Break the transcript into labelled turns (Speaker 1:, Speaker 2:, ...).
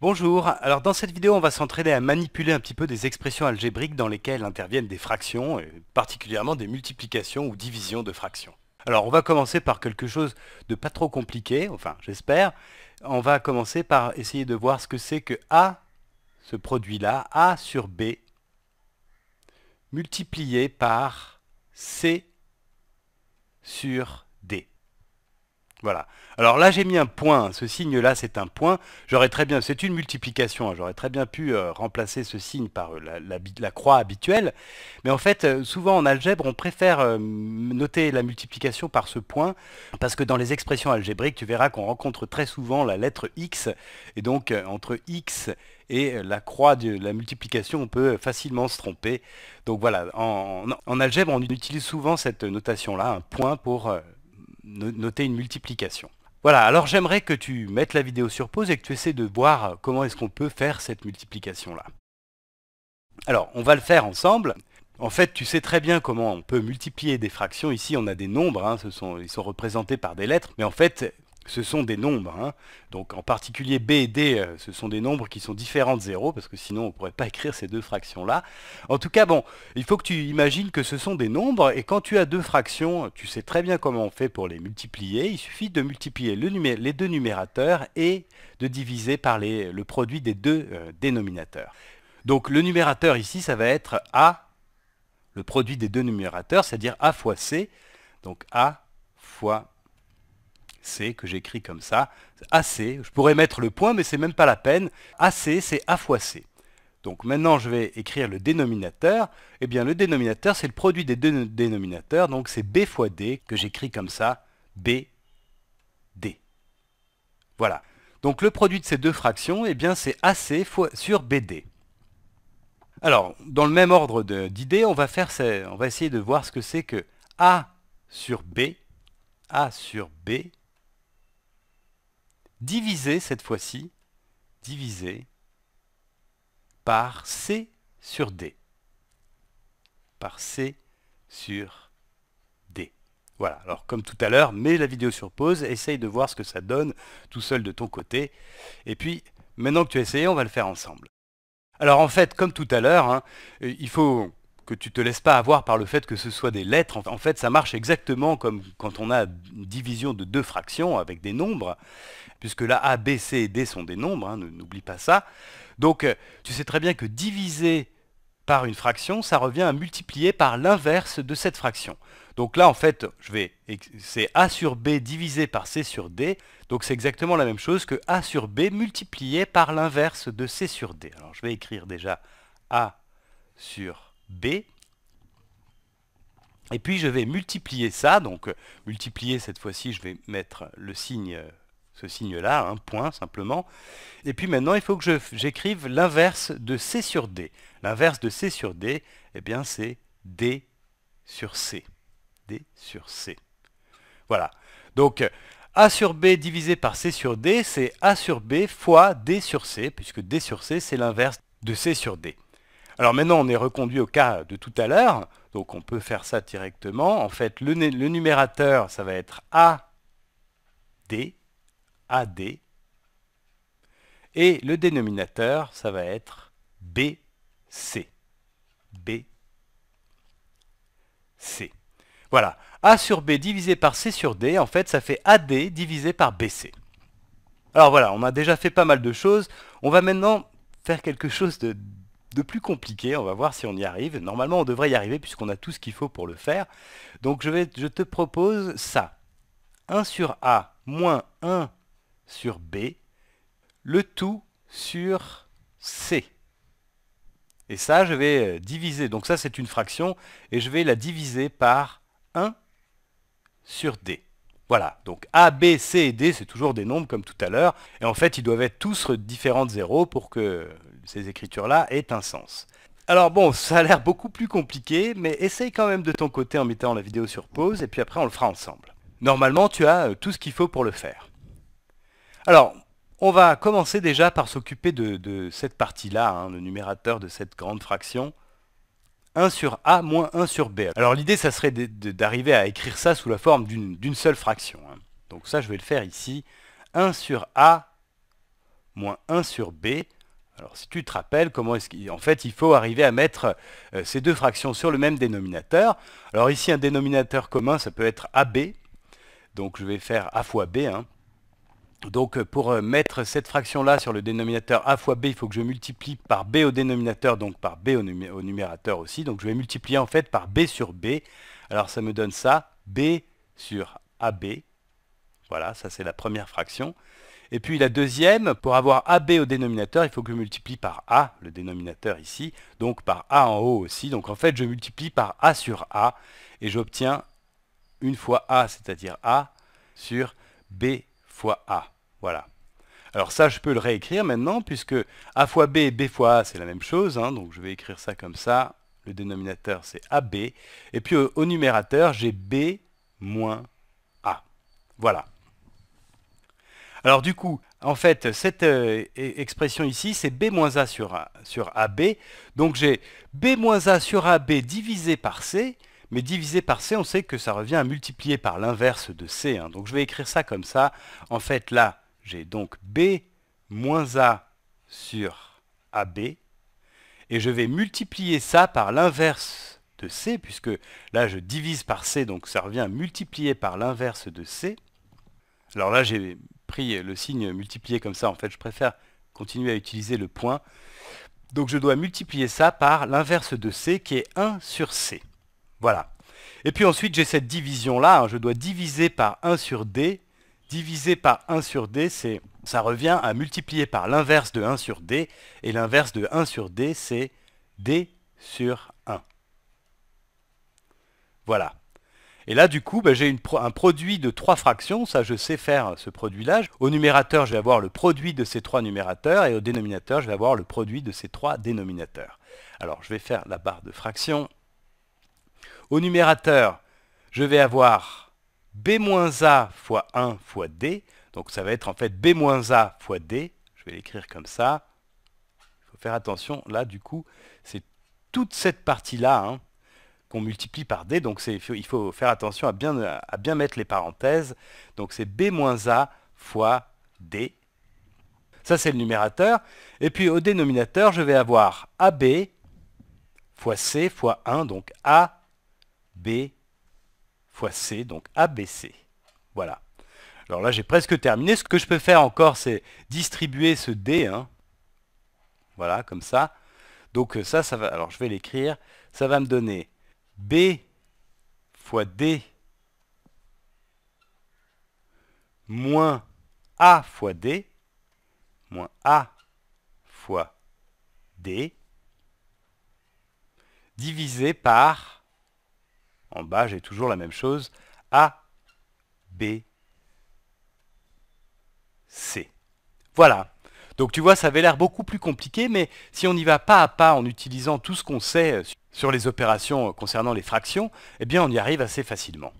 Speaker 1: Bonjour, alors dans cette vidéo on va s'entraîner à manipuler un petit peu des expressions algébriques dans lesquelles interviennent des fractions, et particulièrement des multiplications ou divisions de fractions. Alors on va commencer par quelque chose de pas trop compliqué, enfin j'espère. On va commencer par essayer de voir ce que c'est que A, ce produit-là, A sur B, multiplié par C sur voilà. Alors là, j'ai mis un point. Ce signe-là, c'est un point. J'aurais très bien, c'est une multiplication. Hein. J'aurais très bien pu euh, remplacer ce signe par euh, la, croix habituelle. Mais en fait, euh, souvent en algèbre, on préfère noter la multiplication par ce point parce que dans les expressions algébriques, tu verras qu'on rencontre très souvent la lettre x. Et donc, entre x et la croix de la multiplication, on peut facilement se tromper. Donc voilà, en algèbre, on utilise souvent cette notation-là, un point pour noter une multiplication. Voilà, alors j'aimerais que tu mettes la vidéo sur pause et que tu essaies de voir comment est-ce qu'on peut faire cette multiplication-là. Alors, on va le faire ensemble. En fait, tu sais très bien comment on peut multiplier des fractions. Ici, on a des nombres, hein, ils sont représentés par des lettres. Mais en fait, ce sont des nombres. Hein. Donc en particulier B et D, euh, ce sont des nombres qui sont différents de 0, parce que sinon on ne pourrait pas écrire ces deux fractions-là. En tout cas, bon, il faut que tu imagines que ce sont des nombres, et quand tu as deux fractions, tu sais très bien comment on fait pour les multiplier. Il suffit de multiplier les deux numérateurs et de diviser par le produit des deux euh, dénominateurs. Donc le numérateur ici, ça va être A, le produit des deux numérateurs, c'est-à-dire A fois C, donc A fois C que j'écris comme ça. AC, je pourrais mettre le point, mais c'est même pas la peine. AC, c'est A fois C. Donc maintenant, je vais écrire le dénominateur. et eh bien, le dénominateur, c'est le produit des deux dénominateurs, donc c'est B fois D que j'écris comme ça. B, D. Voilà. Donc le produit de ces deux fractions, eh bien, c'est AC sur BD. Alors, dans le même ordre d'idées, on, on, va essayer de voir ce que c'est que A sur B, A sur B, divisé cette fois-ci, divisé par C sur D. Par C sur D. Voilà, alors comme tout à l'heure, mets la vidéo sur pause, essaye de voir ce que ça donne tout seul de ton côté. Et puis, maintenant que tu as essayé, on va le faire ensemble. Alors en fait, comme tout à l'heure, hein, euh, il faut que tu te laisses pas avoir par le fait que ce soit des lettres. En fait, ça marche exactement comme quand on a une division de deux fractions avec des nombres, puisque là, A, B, C et D sont des nombres, hein, n'oublie pas ça. Donc, euh, tu sais très bien que diviser par une fraction, ça revient à multiplier par l'inverse de cette fraction. Donc là, en fait, je vais, c'est A sur B divisé par C sur D, donc c'est exactement la même chose que A sur B multiplié par l'inverse de C sur D. Alors, je vais écrire déjà A sur B. Et puis je vais multiplier ça, donc euh, multiplier cette fois-ci, je vais mettre le signe, euh, ce signe-là, un hein, point simplement. Et puis maintenant, il faut que j'écrive l'inverse de C sur D. L'inverse de C sur D, eh bien c'est D sur C. D sur C. Voilà. Donc A sur B divisé par C sur D, c'est A sur B fois D sur C, puisque D sur C, c'est l'inverse de C sur D. Alors maintenant, on est reconduit au cas de tout à l'heure. Donc on peut faire ça directement. En fait, le, numérateur, ça va être AD, AD. Et le dénominateur, ça va être BC. BC. Voilà. A sur B divisé par C sur D, en fait, ça fait AD divisé par BC. Alors voilà, on a déjà fait pas mal de choses. On va maintenant faire quelque chose de de plus compliqué. On va voir si on y arrive. Normalement, on devrait y arriver puisqu'on a tout ce qu'il faut pour le faire. Donc je, te propose ça. 1 sur A moins 1 sur B, le tout sur C. Et ça, je vais euh, diviser. Donc ça, c'est une fraction. Et je vais la diviser par 1 sur D. Voilà, donc A, B, C et D, c'est toujours des nombres comme tout à l'heure. Et en fait, ils doivent être tous différents de 0 pour que ces écritures-là aient un sens. Alors bon, ça a l'air beaucoup plus compliqué, mais essaye quand même de ton côté en mettant la vidéo sur pause, et puis après on le fera ensemble. Normalement, tu as euh, tout ce qu'il faut pour le faire. Alors, on va commencer déjà par s'occuper de, cette partie-là, hein, le numérateur de cette grande fraction. 1 sur A moins 1 sur B. Alors l'idée, ça serait d'arriver à écrire ça sous la forme d'une seule fraction. Hein. Donc ça, je vais le faire ici. 1 sur A moins 1 sur B alors si tu te rappelles comment est-ce qu'en fait il faut arriver à mettre euh, ces deux fractions sur le même dénominateur. Alors ici un dénominateur commun ça peut être AB, donc je vais faire A fois B. Hein. Donc euh, pour euh, mettre cette fraction là sur le dénominateur A fois B, il faut que je multiplie par B au dénominateur, donc par B au numérateur aussi. Donc je vais multiplier en fait par B sur B. Alors ça me donne ça, B sur AB. Voilà, ça c'est la première fraction. Et puis la deuxième, pour avoir AB au dénominateur, il faut que je multiplie par A, le dénominateur ici, donc par A en haut aussi. Donc en fait, je multiplie par A sur A et j'obtiens une fois A, c'est-à-dire A, sur B fois A. Voilà. Alors ça, je peux le réécrire maintenant, puisque A fois B et B fois A, c'est la même chose. Hein. donc je vais écrire ça comme ça. Le dénominateur, c'est AB. Et puis au numérateur, j'ai B moins A. Voilà. Alors du coup, en fait, cette euh, e-, expression ici, c'est B-A sur, sur AB. Donc j'ai B-A sur AB divisé par C, mais divisé par C, on sait que ça revient à multiplier par l'inverse de C. Hein. Donc je vais écrire ça comme ça. En fait, là, j'ai donc B moins A sur AB. Et je vais multiplier ça par l'inverse de C, puisque là, je divise par C, donc ça revient à multiplier par l'inverse de C. Alors là, j'ai pris le signe multiplié comme ça, en fait, je préfère continuer à utiliser le point. Donc je dois multiplier ça par l'inverse de C qui est 1 sur C. Voilà. Et puis ensuite j'ai cette division là, hein. je dois diviser par 1 sur D. Diviser par 1 sur D, ça revient à multiplier par l'inverse de 1 sur D. Et l'inverse de 1 sur D, c'est D sur 1. Voilà. Et là, du coup, bah, j'ai un produit de trois fractions. Ça, je sais faire ce produit-là. Au numérateur, je vais avoir le produit de ces trois numérateurs. Et au dénominateur, je vais avoir le produit de ces trois dénominateurs. Alors, je vais faire la barre de fraction. Au numérateur, je vais avoir b-a fois 1 fois d. Donc, ça va être en fait b-a fois d. Je vais l'écrire comme ça. Il faut faire attention. Là, du coup, c'est toute cette partie-là. Hein qu'on multiplie par D. Donc il faut faire attention à bien, à bien mettre les parenthèses. Donc c'est B moins A fois D. Ça, c'est le numérateur. Et puis au dénominateur, je vais avoir AB fois C fois 1, donc AB fois C, donc ABC. Voilà. Alors là, j'ai presque terminé. Ce que je peux faire encore, c'est distribuer ce D. Hein. Voilà, comme ça. Donc euh, ça, ça va... Alors je vais l'écrire. Ça va me donner B fois D moins A fois D moins A fois D divisé par, en bas j'ai toujours la même chose, A, B, C. Voilà. Donc tu vois, ça avait l'air beaucoup plus compliqué, mais si on y va pas à pas en utilisant tout ce qu'on sait euh, sur les opérations concernant les fractions, eh bien on y arrive assez facilement.